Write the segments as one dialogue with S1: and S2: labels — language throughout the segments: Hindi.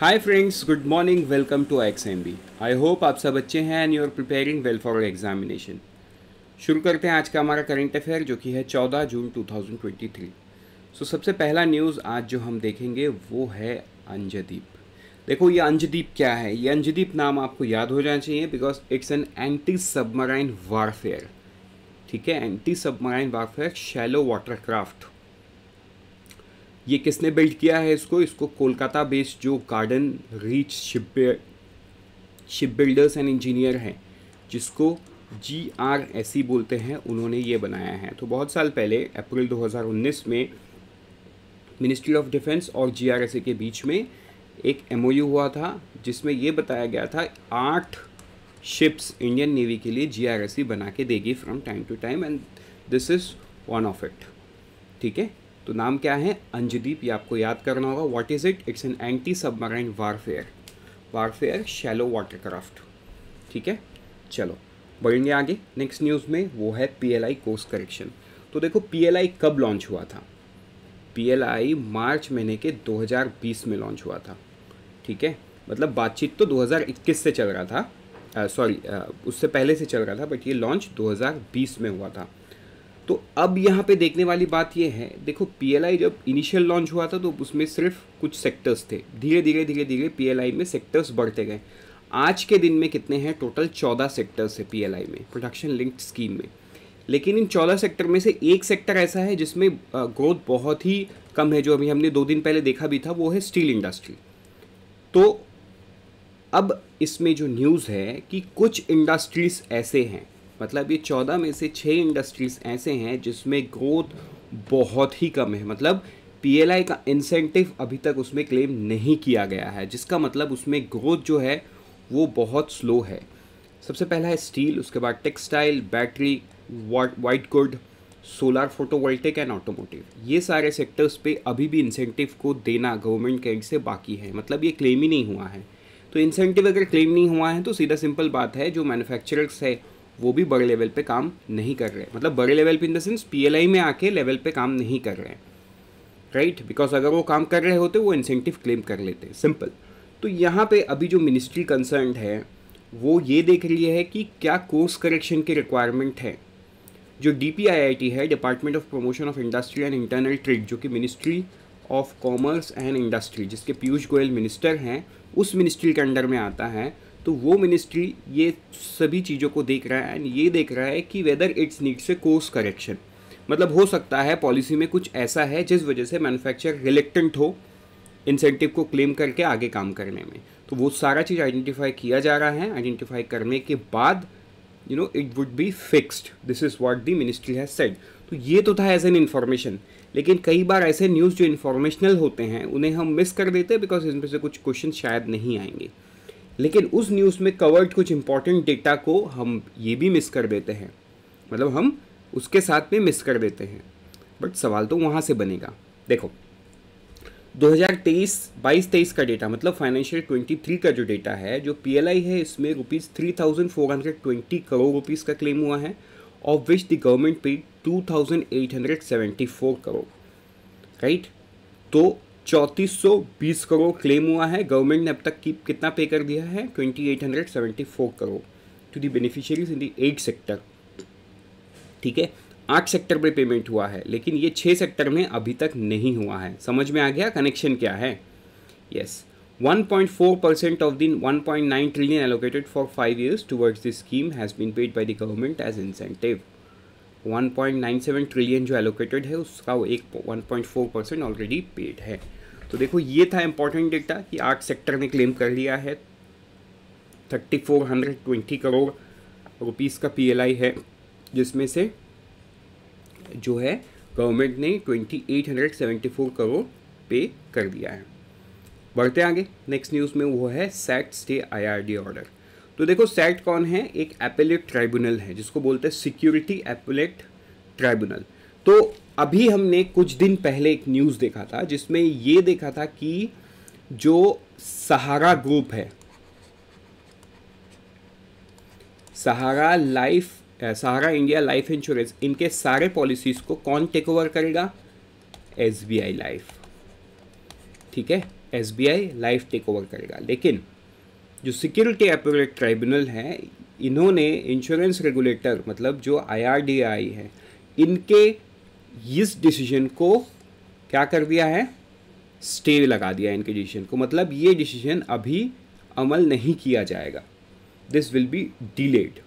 S1: hi friends good morning welcome to X M B I hope आप सब अच्छे हैं and you are preparing well for examination शुरू करते हैं आज का हमारा करंट अफेयर जो कि है 14 जून 2023 सो so, सबसे पहला न्यूज़ आज जो हम देखेंगे वो है अंजदीप देखो ये अंजदीप क्या है ये अंजदीप नाम आपको याद हो जाना चाहिए because it's an anti submarine warfare ठीक है anti submarine warfare shallow watercraft ये किसने बिल्ड किया है इसको इसको कोलकाता बेस्ड जो garden reach ship ship builders and engineer हैं जिसको जी आर एस ई बोलते हैं उन्होंने ये बनाया है तो बहुत साल पहले अप्रैल 2019 में मिनिस्ट्री ऑफ डिफेंस और जी आर एस ई के बीच में एक एम हुआ था जिसमें ये बताया गया था आठ शिप्स इंडियन नेवी के लिए जी आर एस ई बना के देगी from time to time and this is one of it ठीक है तो नाम क्या है अंजदीप ये आपको याद करना होगा what is it it's an anti submarine warfare warfare shallow watercraft ठीक है चलो बढ़ेंगे आगे नेक्स्ट न्यूज़ में वो है आई कोर्स करेक्शन तो देखो आई कब लॉन्च हुआ था आई मार्च महीने के 2020 में लॉन्च हुआ था ठीक है मतलब बातचीत तो 2021 से चल रहा था सॉरी उससे पहले से चल रहा था बट ये लॉन्च 2020 में हुआ था तो अब यहाँ पे देखने वाली बात यह है देखो पीएलआई जब इनिशियल लॉन्च हुआ था तो उसमें सिर्फ कुछ सेक्टर्स थे धीरे धीरे धीरे धीरे पीएलआई में सेक्टर्स बढ़ते गए आज के दिन में कितने हैं टोटल चौदह सेक्टर्स है पीएलआई में प्रोडक्शन लिंक्ड स्कीम में लेकिन इन चौदह सेक्टर में से एक सेक्टर ऐसा है जिसमें ग्रोथ बहुत ही कम है जो अभी हमने दो दिन पहले देखा भी था वो है स्टील इंडस्ट्री तो अब इसमें जो न्यूज़ है कि कुछ इंडस्ट्रीज़ ऐसे हैं मतलब ये चौदह में से छः इंडस्ट्रीज़ ऐसे हैं जिसमें ग्रोथ बहुत ही कम है मतलब पीएलआई का इंसेंटिव अभी तक उसमें क्लेम नहीं किया गया है जिसका मतलब उसमें ग्रोथ जो है वो बहुत स्लो है सबसे पहला है स्टील उसके बाद textile battery white good solar photovoltaic and automotive ये सारे सेक्टर्स पे अभी भी इंसेंटिव को देना गवर्नमेंट के एंड से बाकी है मतलब ये क्लेम ही नहीं हुआ है तो इंसेंटिव अगर क्लेम नहीं हुआ है तो सीधा सिंपल बात है जो मैन्युफैक्चरर्स है वो भी बड़े लेवल पे काम नहीं कर रहे मतलब बड़े लेवल पे इन द सेंस पी में आके लेवल पे काम नहीं कर रहे हैं राइट बिकॉज अगर वो काम कर रहे होते वो इंसेंटिव क्लेम कर लेते सिंपल तो यहाँ पे अभी जो मिनिस्ट्री कंसर्न है वो ये देख रही है कि क्या कोर्स करेक्शन की रिक्वायरमेंट है जो डी है department of promotion of industry and internal trade जो कि ministry of commerce and industry जिसके पीयूष गोयल मिनिस्टर हैं उस मिनिस्ट्री के अंडर में आता है तो वो मिनिस्ट्री ये सभी चीज़ों को देख रहा है एंड ये देख रहा है कि whether it's needs a course correction मतलब हो सकता है पॉलिसी में कुछ ऐसा है जिस वजह से मैनुफैक्चर रिलेक्टेंट हो इंसेंटिव को क्लेम करके आगे काम करने में तो वो सारा चीज़ आइडेंटिफाई किया जा रहा है आइडेंटिफाई करने के बाद you know it would be fixed this is what the ministry has said तो ये तो था एज एन इन्फॉर्मेशन लेकिन कई बार ऐसे न्यूज़ जो इन्फॉर्मेशनल होते हैं उन्हें हम मिस कर देते हैं बिकॉज इनमें से कुछ क्वेश्चन शायद नहीं आएंगे लेकिन उस न्यूज़ में कवर्ड कुछ इंपॉर्टेंट डेटा को हम ये भी मिस कर देते हैं मतलब हम उसके साथ में मिस कर देते हैं बट सवाल तो वहाँ से बनेगा देखो 2023 22 23 का डेटा मतलब फाइनेंशियल 23 का जो डेटा है जो पीएलआई है इसमें rupees three thousand four hundred twenty crore rupees का क्लेम हुआ है of which the government pay two thousand eight hundred seventy four crore right तो चौंतीस करोड़ क्लेम हुआ है गवर्नमेंट ने अब तक की कितना पे कर दिया है 2874 crore to the beneficiaries in the eight sector ठीक है आठ सेक्टर पर पेमेंट हुआ है लेकिन ये छः सेक्टर में अभी तक नहीं हुआ है समझ में आ गया कनेक्शन क्या है yes 1.4 percent of the 1.9 trillion allocated for five years towards this scheme has been paid by the government as incentive 1.97 trillion जो एलोकेटेड है उसका वो एक 1.4 परसेंट ऑलरेडी पेड है तो देखो ये था इम्पोर्टेंट डेटा कि आर्ट सेक्टर ने क्लेम कर लिया है thirty four hundred twenty crore rupees का पीएलआई है जिसमें से जो है गवर्नमेंट ने twenty eight hundred seventy four crore pay कर दिया है बढ़ते आगे नेक्स्ट न्यूज़ में वो है सेट स्टे आईआरडी ऑर्डर तो देखो सेट कौन है एक एपेलेट ट्राइब्यूनल है जिसको बोलते हैं सिक्योरिटी एपेलेट ट्राइब्यूनल तो अभी हमने कुछ दिन पहले एक न्यूज़ देखा था जिसमें ये देखा था कि जो सहारा ग्रुप है Sahara life Sahara India life insurance इनके सारे पॉलिसीज़ को कौन टेक ओवर करेगा एस बी आई लाइफ ठीक है S B I life take over करेगा लेकिन जो सिक्योरिटी अपरेट ट्राइब्यूनल है इन्होंने इंश्योरेंस रेगुलेटर मतलब जो आई आर डी आई है इनके इस डिसीजन को क्या कर दिया है स्टे लगा दिया इनके डिसीजन को मतलब ये डिसीजन अभी अमल नहीं किया जाएगा दिस विल बी डिलेड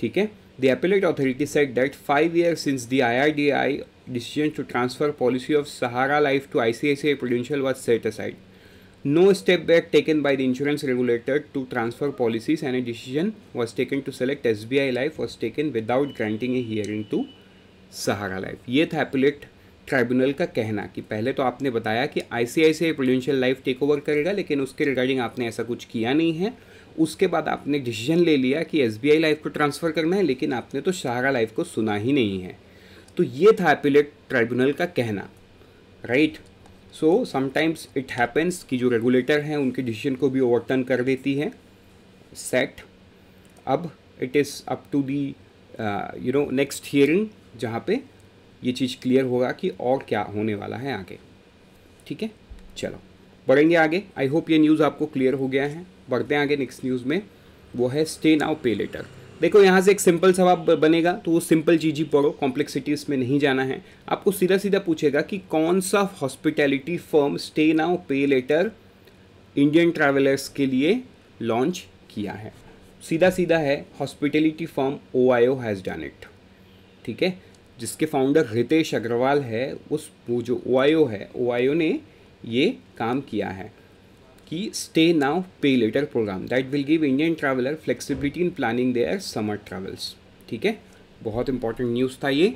S1: ठीक है the appellate authority said that five year since the I I D I decision to transfer policy of Sahara life to I C I C I prudential was set aside no step back taken by the insurance regulated to transfer policies and a decision was taken to select S B I life was taken without granting a hearing to Sahara life ये था एपिलेट ट्राइब्यूनल का कहना कि पहले तो आपने बताया कि ICICI prudential life take over करेगा लेकिन उसके रिगार्डिंग आपने ऐसा कुछ किया नहीं है उसके बाद आपने डिसीजन ले लिया कि एस लाइफ को ट्रांसफ़र करना है लेकिन आपने तो सहारा लाइफ को सुना ही नहीं है तो ये था एपिलेट ट्राइब्यूनल का कहना right so sometimes it happens कि जो रेगुलेटर हैं उनके डिसीजन को भी ओवरटर्न कर देती है सेट अब it is up to the you know next hearing जहाँ पे ये चीज़ क्लियर होगा कि और क्या होने वाला है आगे ठीक है चलो बढ़ेंगे आगे आई होप ये न्यूज़ आपको क्लियर हो गया है बढ़ते हैं आगे नेक्स्ट न्यूज़ में वो है स्टे नाउ पे लेटर देखो यहाँ से एक सिंपल सवाल बनेगा तो वो सिंपल चीज ही पढ़ो कॉम्प्लेक्सिटीज में नहीं जाना है आपको सीधा सीधा पूछेगा कि कौन सा hospitality firm stay now pay later Indian travellers के लिए लॉन्च किया है सीधा सीधा है hospitality firm O I O has done it ठीक है जिसके फाउंडर रितेश अग्रवाल है उस वो जो ओ है ओ ने ये काम किया है कि stay now pay later programme that will give Indian traveller flexibility in planning their summer travels ठीक है बहुत इंपॉर्टेंट न्यूज़ था ये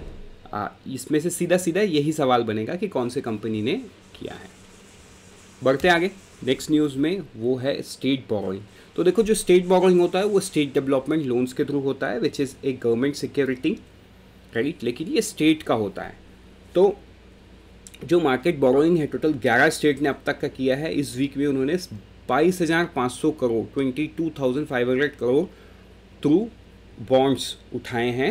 S1: आ, इसमें से सीधा सीधा यही सवाल बनेगा कि कौन से कंपनी ने किया है बढ़ते आगे नेक्स्ट न्यूज़ में वो है स्टेट बॉरोइंग तो देखो जो स्टेट बॉरोइंग होता है वो स्टेट डेवलपमेंट लोन्स के थ्रू होता है which is a government security right लेकिन ये स्टेट का होता है तो जो मार्केट बोरोइंग है टोटल 11 स्टेट ने अब तक का किया है इस वीक में उन्होंने बाईस हज़ार पाँच सौ करोड़ twenty two thousand five hundred crore through bonds उठाए हैं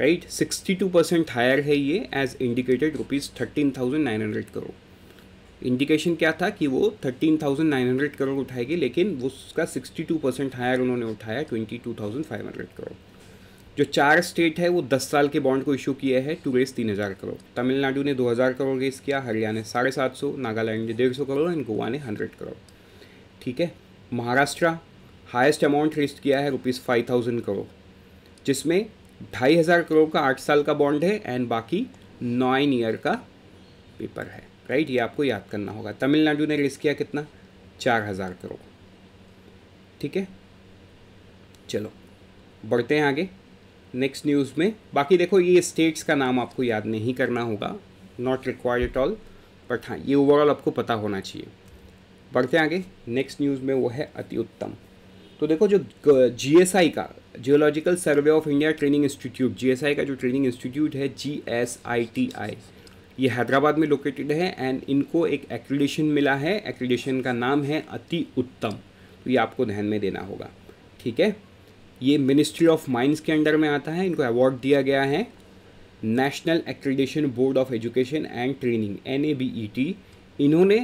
S1: right sixty two percent higher है ये as indicated rupees thirteen thousand nine hundred crore indication क्या था कि वो thirteen thousand nine hundred crore उठाएगी लेकिन वो उसका सिक्सटी टू परसेंट हायर उन्होंने उठाया twenty two thousand five hundred crore जो चार स्टेट है वो दस साल के बॉन्ड को इशू किया है टू रेस तीन हज़ार करोड़ तमिलनाडु ने दो हज़ार करोड़ रेस किया हरियाणा ने साढ़े सात सौ नागालैंड ने डेढ़ सौ करोड़ एंड गोवा ने हंड्रेड करोड़ ठीक है महाराष्ट्र हाईएस्ट अमाउंट रेस्ट किया है रुपीज़ फाइव थाउजेंड करोड़ जिसमें ढाई हज़ार करोड़ का आठ साल का बॉन्ड है एंड बाकी नाइन ईयर का पेपर है राइट ये आपको याद करना होगा तमिलनाडु ने रेस किया कितना चार हज़ार करोड़ ठीक है चलो बढ़ते हैं आगे नेक्स्ट न्यूज़ में बाकी देखो ये स्टेट्स का नाम आपको याद नहीं करना होगा not required at all but हाँ ये ओवरऑल आपको पता होना चाहिए बढ़ते आगे नेक्स्ट न्यूज़ में वो है अति उत्तम तो देखो जो जी एस आई का geological survey of India training institute G S I का जो ट्रेनिंग इंस्टीट्यूट है जी एस आई टी आई ये हैदराबाद में लोकेटेड है एंड इनको एक एक्रीडेशन मिला है एक्रीडेशन का नाम है अति उत्तम तो ये आपको ध्यान में देना होगा ठीक है ये मिनिस्ट्री ऑफ माइंस के अंडर में आता है इनको अवार्ड दिया गया है national accreditation board of education and training and इन्होंने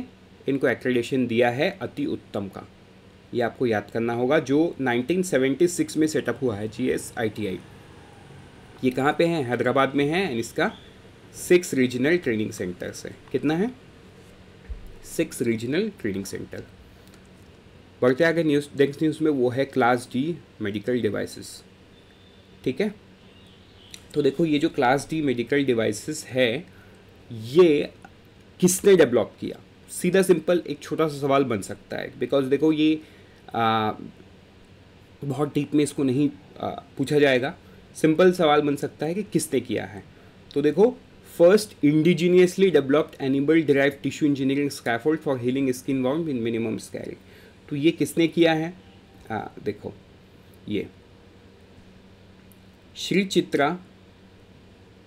S1: इनको एक्रेडिशन दिया है अति उत्तम का ये आपको याद करना होगा जो 1976 में सेटअप हुआ है जी एस आई टी आई ये कहाँ पे है हैदराबाद में है एंड इसका सिक्स रीजनल ट्रेनिंग सेंटर्स है कितना है सिक्स रीजनल ट्रेनिंग सेंटर बढ़ते आगे न्यूज़ नेक्स्ट न्यूज़ में वो है क्लास डी मेडिकल डिवाइसेस ठीक है तो देखो ये जो क्लास डी मेडिकल डिवाइसेस है ये किसने डेवलप किया सीधा सिंपल एक छोटा सा सवाल बन सकता है बिकॉज देखो ये आ, बहुत डीप में इसको नहीं आ, पूछा जाएगा सिंपल सवाल बन सकता है कि किसने किया है तो देखो first indigenously developed animal derived tissue engineering scaffold for healing skin wound in minimum scarring तो ये किसने किया है आ, देखो ये Shri Chitra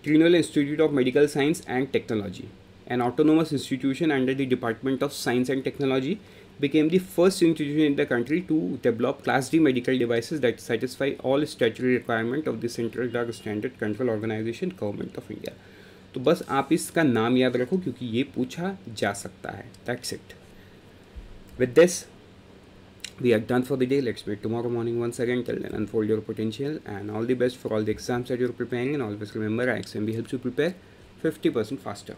S1: Tirunal institute of medical science and technology an autonomous institution under the department of science and technology became the first institution in the country to develop class D medical device that satisfy all statutory requirement of the central drug standard control organisation government of India तो बस आप इसका नाम याद रखो क्योंकि ये पूछा जा सकता है that's it with this we are done for the day let's meet tomorrow morning once again till then unfold your potential and all the best for all the exams that you're preparing and always remember xmb helps you prepare 50% faster